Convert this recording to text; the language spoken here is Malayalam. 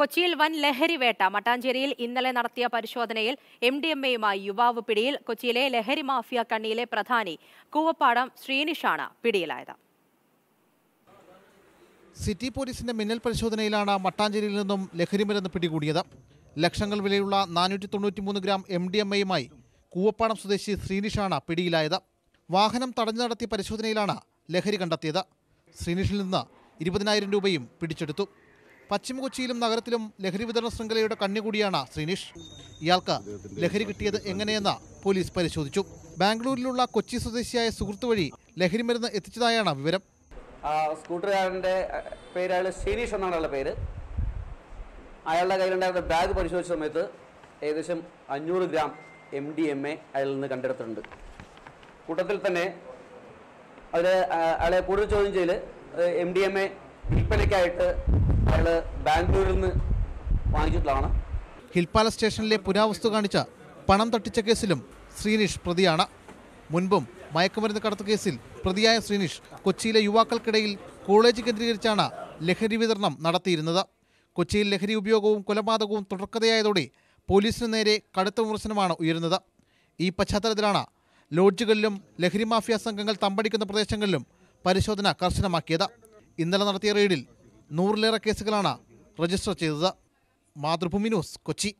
കൊച്ചിയിൽ വൻ ലഹരി വേട്ട മട്ടാഞ്ചേരിയിൽ ഇന്നലെ നടത്തിയ പരിശോധനയിൽ എം ഡി എം എയുമായി യുവാവ് പിടിയിൽ കൊച്ചിയിലെ ലഹരി മാഫിയ കണ്ണിയിലെ പ്രധാനി കൂവപ്പാടം ശ്രീനിഷാണ് പിടിയിലായത് സിറ്റി പോലീസിന്റെ മിന്നൽ പരിശോധനയിലാണ് മട്ടാഞ്ചേരിയിൽ നിന്നും ലഹരിമരുന്ന് പിടികൂടിയത് ലക്ഷങ്ങൾ വിലയുള്ള നാനൂറ്റി തൊണ്ണൂറ്റി മൂന്ന് ഗ്രാം എം ഡി എം എയുമായി കൂവപ്പാടം സ്വദേശി ശ്രീനിഷാണ് പിടിയിലായത് വാഹനം തടഞ്ഞു നടത്തിയ പരിശോധനയിലാണ് ലഹരി കണ്ടെത്തിയത് ശ്രീനിഷിൽ നിന്ന് ഇരുപതിനായിരം രൂപയും പിടിച്ചെടുത്തു പശ്ചിമ കൊച്ചിയിലും നഗരത്തിലും ലഹരി വിതരണ ശൃംഖലയുടെ കൂടിയാണ് ശ്രീനിഷ് ഇയാൾക്ക് ലഹരി കിട്ടിയത് എങ്ങനെയെന്ന് പോലീസ് പരിശോധിച്ചു ബാംഗ്ലൂരിലുള്ള കൊച്ചി സ്വദേശിയായ സുഹൃത്ത് വഴി ലഹരി മരുന്ന് എത്തിച്ചതായാണ് വിവരം സ്കൂട്ടറുകാരൻ്റെ പേര് അയാൾ ശ്രീനിഷ് എന്നാണ് അയാളുടെ പേര് അയാളുടെ കയ്യിലുണ്ടായിരുന്ന ബാഗ് പരിശോധിച്ച സമയത്ത് ഏകദേശം അഞ്ഞൂറ് gram M D M A അയാളിൽ നിന്ന് കണ്ടെടുത്തിട്ടുണ്ട് കൂട്ടത്തിൽ തന്നെ അതിൽ അയാളെ കൂടുതൽ ചോദ്യം ചെയ്ത് എം ഡി എം എ വിൽപ്പനയ്ക്കായിട്ട് അയാൾ ബാംഗ്ലൂരിൽ നിന്ന് വാങ്ങിച്ചിട്ടുള്ളതാണ് ഹിൽപാല സ്റ്റേഷനിലെ പുരാവസ്തു കാണിച്ച പണം തട്ടിച്ച കേസിലും ശ്രീനിഷ് പ്രതിയാണ് മുൻപും മയക്കുമരുന്ന് കടത്ത് കേസിൽ പ്രതിയായ ശ്രീനിഷ് കൊച്ചിയിലെ യുവാക്കൾക്കിടയിൽ കോളേജ് കേന്ദ്രീകരിച്ചാണ് ലഹരി വിതരണം നടത്തിയിരുന്നത് കൊച്ചിയിൽ ലഹരി ഉപയോഗവും കൊലപാതകവും തുടർക്കഥയായതോടെ പോലീസിന് നേരെ കടുത്ത വിമർശനമാണ് ഉയരുന്നത് ഈ പശ്ചാത്തലത്തിലാണ് ലോഡ്ജുകളിലും ലഹരി മാഫിയ സംഘങ്ങൾ തമ്പടിക്കുന്ന പ്രദേശങ്ങളിലും പരിശോധന കർശനമാക്കിയത് ഇന്നലെ നടത്തിയ റെയ്ഡിൽ നൂറിലേറെ കേസുകളാണ് രജിസ്റ്റർ ചെയ്തത് മാതൃഭൂമി ന്യൂസ് കൊച്ചി